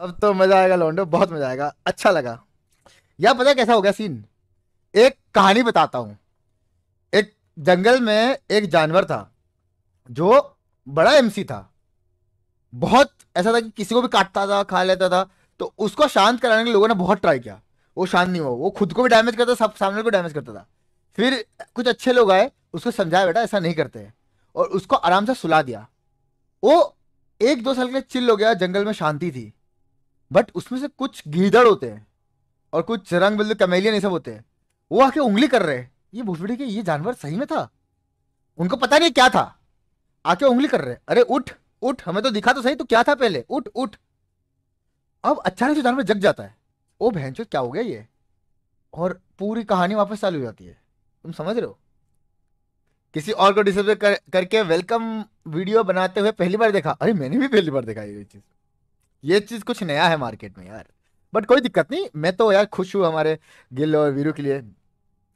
अब तो मजा आएगा लौंडो बहुत मजा आएगा अच्छा लगा यार पता कैसा हो गया सीन एक कहानी बताता हूँ एक जंगल में एक जानवर था जो बड़ा एमसी था बहुत ऐसा था कि किसी को भी काटता था खा लेता था तो उसको शांत कराने के लोगों ने बहुत ट्राई किया वो शांत नहीं हुआ वो खुद को भी डैमेज करता सब सामने को डैमेज करता था फिर कुछ अच्छे लोग आए उसको समझाया बेटा ऐसा नहीं करते और उसको आराम से सुला दिया वो एक दो साल के लिए चिल हो गया जंगल में शांति थी बट उसमें से कुछ गीदड़ होते हैं और कुछ रंग बिल्ड कमेलियन ये सब होते हैं वो आके उंगली कर रहे हैं ये भूसड़ी के ये जानवर सही में था उनको पता नहीं क्या था आके उंगली कर रहे अरे उठ उठ हमें तो दिखा तो सही तो क्या था पहले उठ उठ अब अचानक नहीं जानवर जग जाता है ओ बहन चो क्या हो गया ये और पूरी कहानी वापस चालू हो जाती है तुम समझ रहे हो किसी और को डिस्टर्ब कर, करके वेलकम वीडियो बनाते हुए पहली बार देखा अरे मैंने भी पहली बार देखा ये चीज़ ये चीज कुछ नया है मार्केट में यार बट कोई दिक्कत नहीं मैं तो यार खुश हूँ हमारे गिल और वीरू के लिए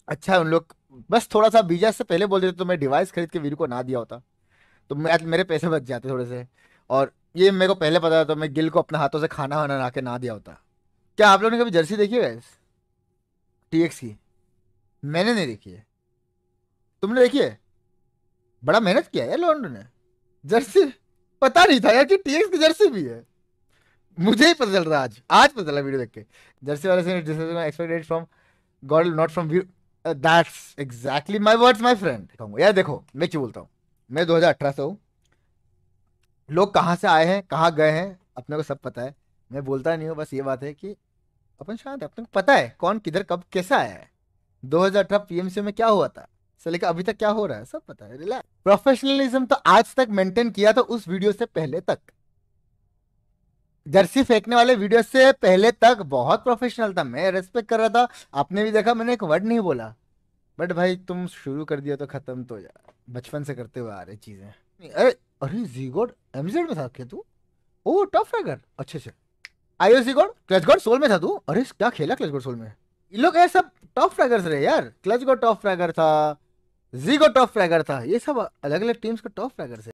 अच्छा है उन लोग बस थोड़ा सा बीजा से पहले बोल देते तो मैं डिवाइस खरीद के वीरू को ना दिया होता तो मैं मेरे पैसे बच जाते थोड़े से और ये मेरे को पहले पता था तो मैं गिल को अपने हाथों से खाना वाना ना के ना दिया होता क्या आप लोगों ने कभी जर्सी देखी है टी एक्स की मैंने नहीं देखी है तुमने देखी है बड़ा मेहनत किया है यार लोन ने जर्सी पता नहीं था यार कि टी एक्स की जर्सी भी है मुझे ही पता चल रहा आज आज पता चला वीडियो देख के जर्सी वाले से expected from God not from that's exactly my words my friend कहूँगा यार देखो मैं क्यों बोलता हूँ मैं 2018 से हूँ लोग कहाँ से आए हैं कहाँ गए हैं अपने को सब पता है मैं बोलता नहीं हूँ बस ये बात है कि अपन शांत है अपने को पता है कौन किधर कब कैसा आया है दो हजार पीएमसी में क्या हुआ था से लेकर अभी तक क्या हो रहा है सब पता है रिलैक्स प्रोफेशनलिज्म तो आज तक मेंटेन किया था उस वीडियो से पहले तक जर्सी फेंकने वाले वीडियो से पहले तक बहुत प्रोफेशनल था मैं रेस्पेक्ट कर रहा था आपने भी देखा मैंने एक वर्ड नहीं बोला बट भाई तुम शुरू कर दिया तो खत्म तो यार बचपन से करते हुए आ रही चीजें अरे अरे जीगोड एमजेड में था क्या तू ओ टफ घर अच्छे से आयो जीगोड क्लच गोड सोल में था तू अरे क्या खेला क्लच गोड सोल में ये लोग ये सब टॉप फ्रैगर्स रहे यार क्लच गोड टॉप फ्रैगर था जीगो टॉप फ्रैगर था ये सब अलग अलग टीम्स का टॉप फ्रैगर्स है